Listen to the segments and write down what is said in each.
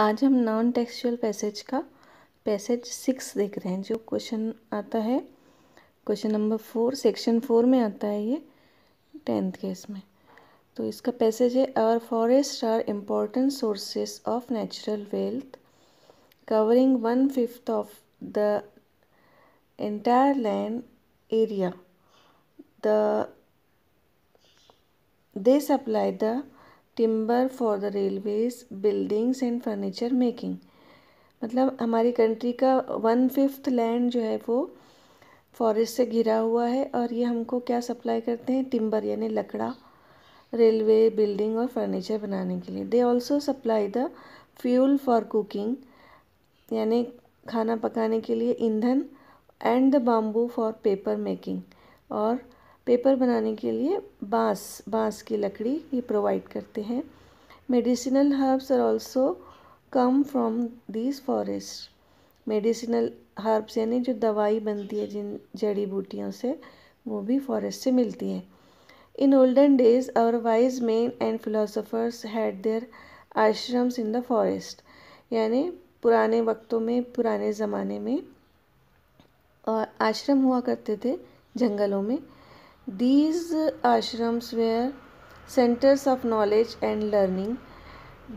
आज हम non textual passage का पैसेज सिक्स देख रहे हैं जो क्वेश्चन आता है question number four section four में आता है ये टेंथ केस में तो इसका पैसेज है our forests are important sources of natural wealth covering one fifth of the entire land area the they supply the timber for the railways buildings and furniture making मतलब हमारी country का one fifth land जो है वो forest से घिरा हुआ है और ये हमको क्या सप्लाई करते हैं टिम्बर यानी लकड़ा रेलवे बिल्डिंग और फर्नीचर बनाने के लिए they also supply the fuel for cooking यानी खाना पकाने के लिए ईंधन and the bamboo for paper making और पेपर बनाने के लिए बांस बांस की लकड़ी ये प्रोवाइड करते हैं medicinal herbs are also come from this forest medicinal herbs यानी जो दवाई बनती है जिन जड़ी बूटियों से वो भी फॉरेस्ट से मिलती है in olden days our wise men and philosophers had their ashrams in the forest यानी पुराने वक्तों में पुराने ज़माने में और आश्रम हुआ करते थे जंगलों में These ashrams were centers of knowledge and learning.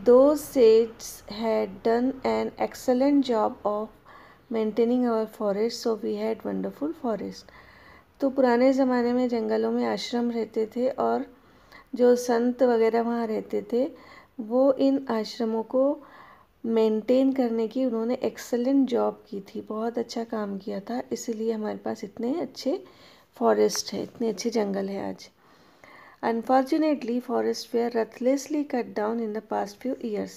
Those sages had done an excellent job of maintaining our forest so we had wonderful forest तो पुराने ज़माने में जंगलों में आश्रम रहते थे और जो संत वगैरह वहाँ रहते थे वो इन आश्रमों को मेंटेन करने की उन्होंने एक्सेलेंट जॉब की थी बहुत अच्छा काम किया था इसीलिए हमारे पास इतने अच्छे फॉरेस्ट है इतने अच्छे जंगल है आज unfortunately forest were ruthlessly cut down in the past few years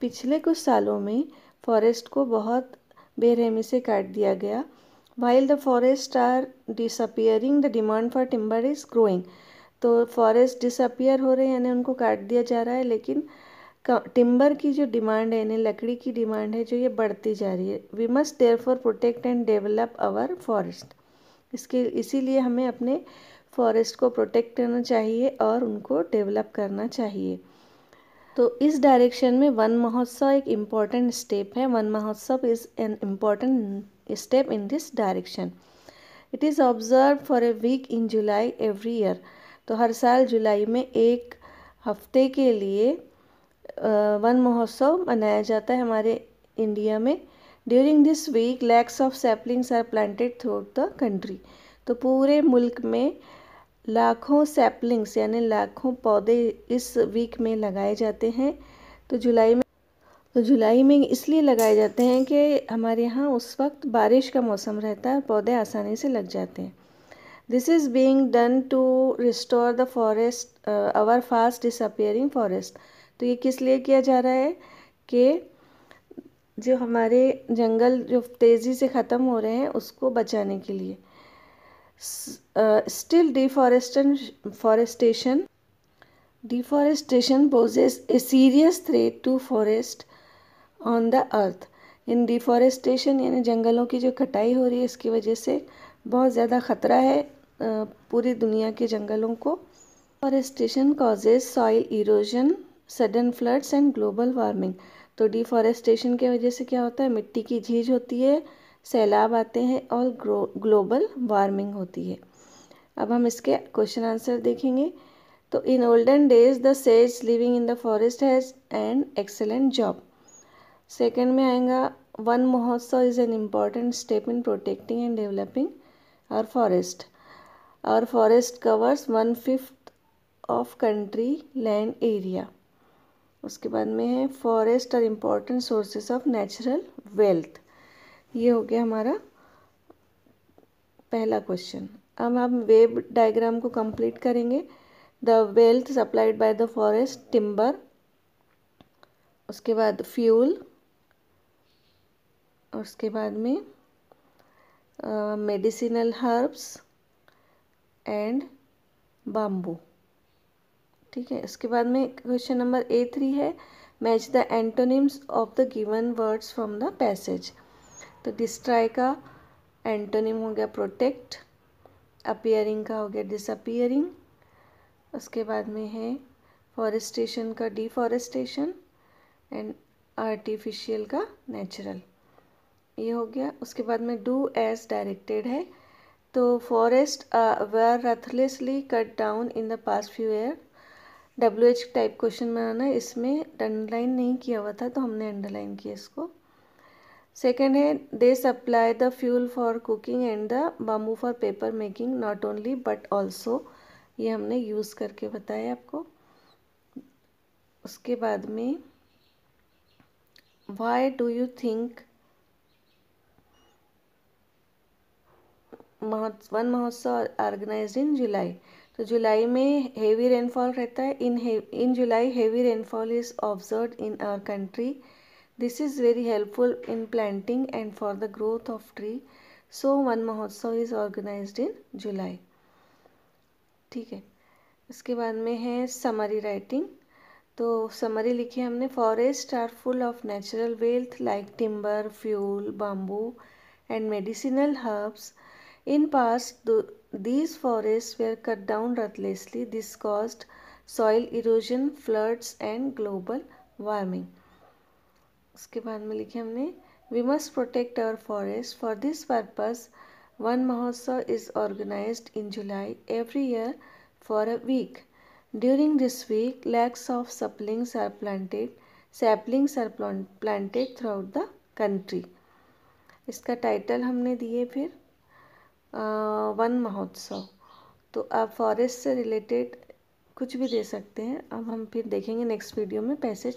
पिछले कुछ सालों में फॉरेस्ट को बहुत बेरहमी से काट दिया गया while the forest are disappearing the demand for timber is growing तो फॉरेस्ट डिसअपियर हो रहे हैं यानी उनको काट दिया जा रहा है लेकिन टिम्बर की जो डिमांड है यानी लकड़ी की डिमांड है जो ये बढ़ती जा रही है we must therefore protect and develop our forest इसके इसीलिए हमें अपने फॉरेस्ट को प्रोटेक्ट करना चाहिए और उनको डेवलप करना चाहिए तो इस डायरेक्शन में वन महोत्सव एक इम्पॉर्टेंट स्टेप है Van Mahotsav is an important step in this direction it is observe for a week in July every year तो हर साल जुलाई में एक हफ्ते के लिए वन महोत्सव मनाया जाता है हमारे इंडिया में during this week lakhs of saplings are planted through the country तो पूरे मुल्क में लाखों सैपलिंग्स यानी लाखों पौधे इस वीक में लगाए जाते हैं तो जुलाई में तो जुलाई में इसलिए लगाए जाते हैं कि हमारे यहाँ उस वक्त बारिश का मौसम रहता है पौधे आसानी से लग जाते हैं this is being done to restore the forest our fast disappearing forest तो ये किस लिए किया जा रहा है कि जो हमारे जंगल जो तेज़ी से ख़त्म हो रहे हैं उसको बचाने के लिए still deforestation forestation deforestation poses a serious threat to forest on the earth in deforestation यानी जंगलों की जो कटाई हो रही है इसकी वजह से बहुत ज़्यादा ख़तरा है पूरी दुनिया के जंगलों को forestation causes soil erosion sudden floods and global warming तो डिफॉरेस्टेशन के वजह से क्या होता है मिट्टी की झीझ होती है सैलाब आते हैं और ग्लोबल वार्मिंग होती है अब हम इसके क्वेश्चन आंसर देखेंगे तो in olden days the sages living in the forest has and excellent job second में आएगा Van Mahotsav is an important step in protecting and developing our forest our forest covers one fifth of country land area उसके बाद में है forest are important sources of natural wealth ये हो गया हमारा पहला क्वेश्चन अब हम वेब डायग्राम को कंप्लीट करेंगे the wealth supplied by the forest timber उसके बाद फ्यूल उसके बाद में मेडिसिनल हर्ब्स एंड बाम्बू ठीक है इसके बाद में क्वेश्चन नंबर ए थ्री है match the antonyms of the given words from the passage तो डिस्ट्राय का एंटोनिम हो गया प्रोटेक्ट अपियरिंग का हो गया डिसअपियरिंग उसके बाद में है फॉरेस्टेशन का डिफॉरेस्टेशन एंड आर्टिफिशियल का नेचुरल ये हो गया उसके बाद में डू एज डायरेक्टेड है तो forest were ruthlessly cut down in the past few year W H type question बनाना इसमें अंडरलाइन नहीं किया हुआ था तो हमने अंडरलाइन किया इसको सेकेंड है they supply the fuel for cooking and the bamboo for paper making not only but also ये हमने यूज़ करके बताया आपको उसके बाद में why do you think Van Mahotsav organize in July तो जुलाई में हेवी रेनफॉल रहता है in in July heavy rainfall is observe in our country this is very helpful in planting and for the growth of tree so Van Mahotsav is organize in July ठीक है उसके बाद में है समरी राइटिंग तो summary लिखी हमने forest are full of natural wealth like timber fuel bamboo and medicinal herbs in past this forest were cut down ruthlessly this This soil erosion floods and global warming उसके बाद में लिखे हमने we must protect our forest for this purpose Van Mahotsav is organize in July every year for a week during this week lakhs of saplings are planted saplings are planted through out the country इसका title हमने दिए फिर one महोत्सव तो आप forest से related कुछ भी दे सकते हैं अब हम फिर देखेंगे नेक्स्ट वीडियो में पैसेज